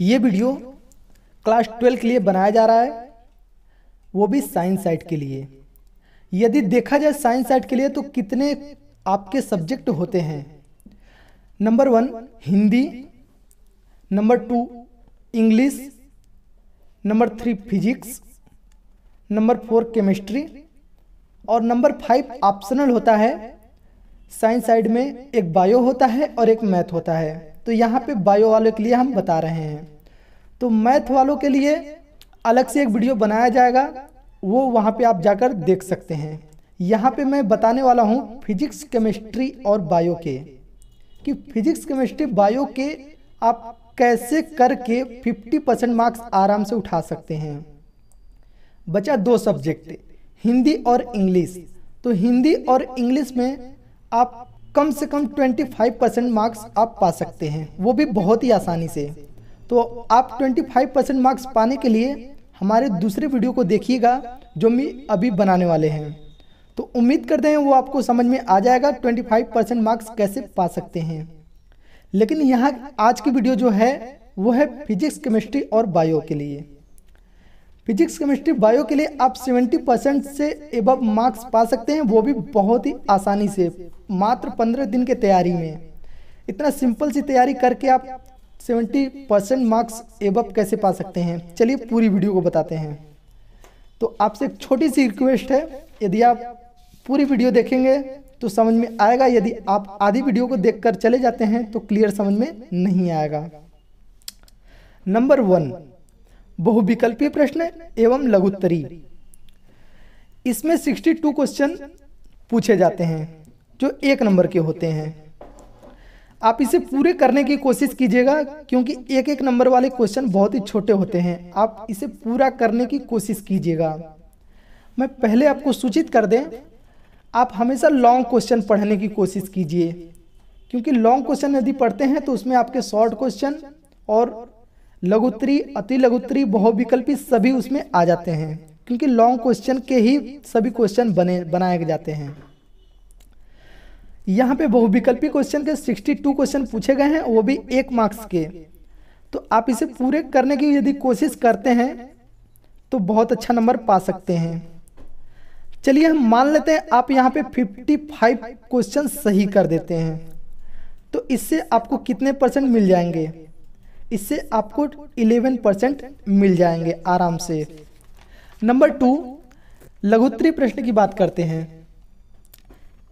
ये video class twelve के लिए बनाया जा रहा है वो भी साइंस साइट के लिए यदि देखा जाए साइंस साइट के लिए तो कितने आपके सब्जेक्ट होते हैं number one Hindi number two English number three physics number four chemistry और नंबर फाइव ऑप्शनल होता है साइंस साइड में एक बायो होता है और एक मैथ होता है तो यहाँ पे बायो वालों के लिए हम बता रहे हैं तो मैथ वालों के लिए अलग से एक वीडियो बनाया जाएगा वो वहाँ पे आप जाकर देख सकते हैं यहाँ पे मैं बताने वाला हूँ फिजिक्स केमिस्ट्री और बायो के कि फिजिक्स केमिस्ट्री बायो के आप कैसे करके 50 परसेंट मार्क्स आराम से उठा सकते हैं बचा दो सब्जेक्ट हिंदी और इंग्लिश तो हिंदी और इंग्लिश में आप कम से कम 25 परसेंट मार्क्स आप पा सकते हैं वो भी बहुत ही आसानी से तो आप 25 परसेंट मार्क्स पाने के लिए हमारे दूसरे वीडियो को देखिएगा जो हम अभी बनाने वाले हैं तो उम्मीद करते हैं वो आपको समझ में आ जाएगा 25 परसेंट मार्क्स कैसे पा सकते हैं लेकिन यहाँ आज की वीडियो जो है वो है फिजिक्स केमिस्ट्री और बायो के लिए फिजिक्स केमिस्ट्री बायो के लिए आप 70 परसेंट से एब मार्क्स पा सकते हैं वो भी बहुत ही आसानी से मात्र 15 दिन के तैयारी में इतना सिंपल सी तैयारी करके आप 70 परसेंट मार्क्स एब कैसे पा सकते हैं चलिए पूरी वीडियो को बताते हैं तो आपसे एक छोटी सी रिक्वेस्ट है यदि आप पूरी वीडियो देखेंगे तो समझ में आएगा यदि आप आधी वीडियो को देख चले जाते हैं तो क्लियर समझ में नहीं आएगा नंबर वन बहुविकल्पीय प्रश्न एवं उत्तरी इसमें 62 क्वेश्चन पूछे जाते हैं जो एक नंबर के होते हैं आप इसे पूरे करने की कोशिश कीजिएगा क्योंकि एक एक नंबर वाले क्वेश्चन बहुत ही छोटे होते हैं आप इसे पूरा करने की कोशिश कीजिएगा मैं पहले आपको सूचित कर दें आप हमेशा लॉन्ग क्वेश्चन पढ़ने की कोशिश कीजिए क्योंकि लॉन्ग क्वेश्चन यदि पढ़ते हैं तो उसमें आपके शॉर्ट क्वेश्चन और लघुत्तरी अति लघुत्तरी बहुविकल्पी सभी उसमें आ जाते हैं क्योंकि लॉन्ग क्वेश्चन के ही सभी क्वेश्चन बने बनाए जाते हैं यहाँ पे बहुविकल्पी क्वेश्चन के 62 क्वेश्चन पूछे गए हैं वो भी एक मार्क्स के तो आप इसे पूरे करने की यदि कोशिश करते हैं तो बहुत अच्छा नंबर पा सकते हैं चलिए हम मान लेते हैं आप यहाँ पे 55 क्वेश्चन सही कर देते हैं तो इससे आपको कितने परसेंट मिल जाएंगे इससे आपको 11 परसेंट मिल जाएंगे आराम से नंबर टू लघुत्तरी प्रश्न की बात करते हैं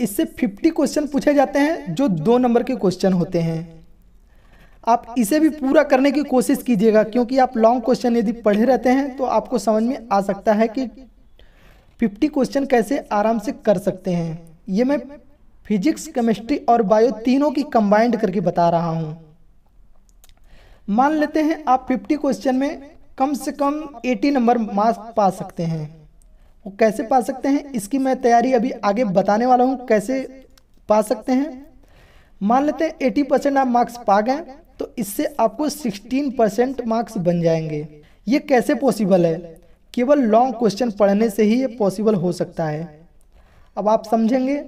इससे 50 क्वेश्चन पूछे जाते हैं जो दो नंबर के क्वेश्चन होते हैं आप इसे भी पूरा करने की कोशिश कीजिएगा क्योंकि आप लॉन्ग क्वेश्चन यदि पढ़े रहते हैं तो आपको समझ में आ सकता है कि 50 क्वेश्चन कैसे आराम से कर सकते हैं ये मैं फिजिक्स केमिस्ट्री और बायो तीनों की कंबाइंड करके बता रहा हूँ मान लेते हैं आप 50 क्वेश्चन में कम से कम 80 नंबर मार्क्स पा सकते हैं वो कैसे पा सकते हैं इसकी मैं तैयारी अभी आगे बताने वाला हूँ कैसे पा सकते हैं मान लेते हैं एटी परसेंट आप मार्क्स पा गए तो इससे आपको सिक्सटीन परसेंट मार्क्स बन जाएंगे ये कैसे पॉसिबल है केवल लॉन्ग क्वेश्चन पढ़ने से ही ये पॉसिबल हो सकता है अब आप समझेंगे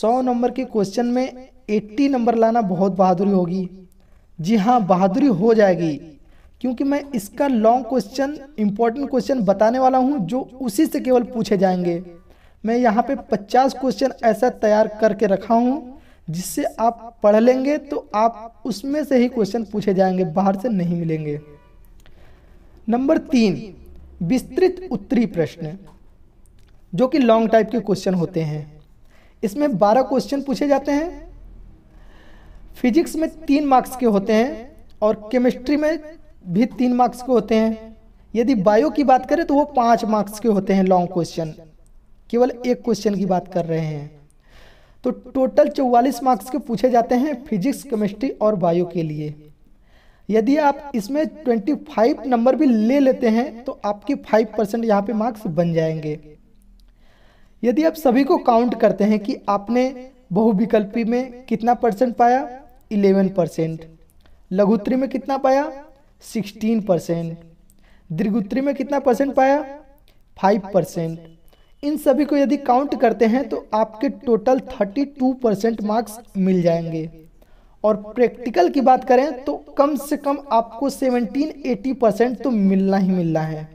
सौ नंबर के क्वेश्चन में एट्टी नंबर लाना बहुत बहादुरी होगी जी हाँ बहादुरी हो जाएगी क्योंकि मैं इसका लॉन्ग क्वेश्चन इंपॉर्टेंट क्वेश्चन बताने वाला हूँ जो उसी से केवल पूछे जाएंगे मैं यहाँ पे 50 क्वेश्चन ऐसा तैयार करके रखा हूँ जिससे आप पढ़ लेंगे तो आप उसमें से ही क्वेश्चन पूछे जाएंगे बाहर से नहीं मिलेंगे नंबर तीन विस्तृत उत्तरी प्रश्न जो कि लॉन्ग टाइप के क्वेश्चन होते हैं इसमें 12 क्वेश्चन पूछे जाते हैं फिजिक्स में तीन मार्क्स के होते हैं और केमिस्ट्री में भी तीन मार्क्स के होते हैं यदि बायो की बात करें तो वो पाँच मार्क्स के होते हैं लॉन्ग क्वेश्चन केवल एक क्वेश्चन की बात कर रहे हैं तो टोटल चौवालीस मार्क्स के पूछे जाते हैं फिजिक्स केमिस्ट्री और बायो के लिए यदि आप इसमें 25 नंबर भी ले लेते हैं तो आपके 5 परसेंट यहाँ पे मार्क्स बन जाएंगे यदि आप सभी को काउंट करते हैं कि आपने बहुविकल्पी में कितना परसेंट पाया इलेवन परसेंट लघुत्री में कितना पाया सिक्सटीन परसेंट दीर्घुत्री में कितना परसेंट पाया फाइव परसेंट इन सभी को यदि काउंट करते हैं तो आपके टोटल 32 परसेंट मार्क्स मिल जाएंगे और प्रैक्टिकल की बात करें तो कम से कम आपको 17-80 परसेंट तो मिलना ही मिलना है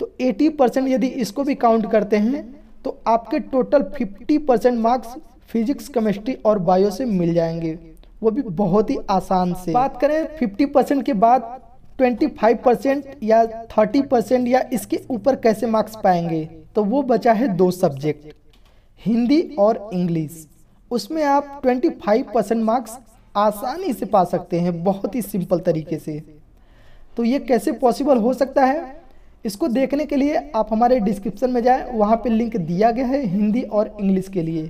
तो 80 परसेंट यदि इसको भी काउंट करते हैं तो आपके total 50 percent marks physics chemistry और बायो से मिल जाएंगे वो भी बहुत ही आसान से बात करें 50 परसेंट के बाद 25 परसेंट या 30 परसेंट या इसके ऊपर कैसे मार्क्स पाएंगे तो वो बचा है दो सब्जेक्ट हिंदी और इंग्लिश उसमें आप 25 परसेंट मार्क्स आसानी से पा सकते हैं बहुत ही सिंपल तरीके से तो ये कैसे पॉसिबल हो सकता है इसको देखने के लिए आप हमारे डिस्क्रिप्शन में जाएं वहाँ पे लिंक दिया गया है हिंदी और इंग्लिश के लिए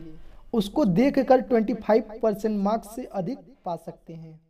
उसको देखकर 25 परसेंट मार्क्स से अधिक पा सकते हैं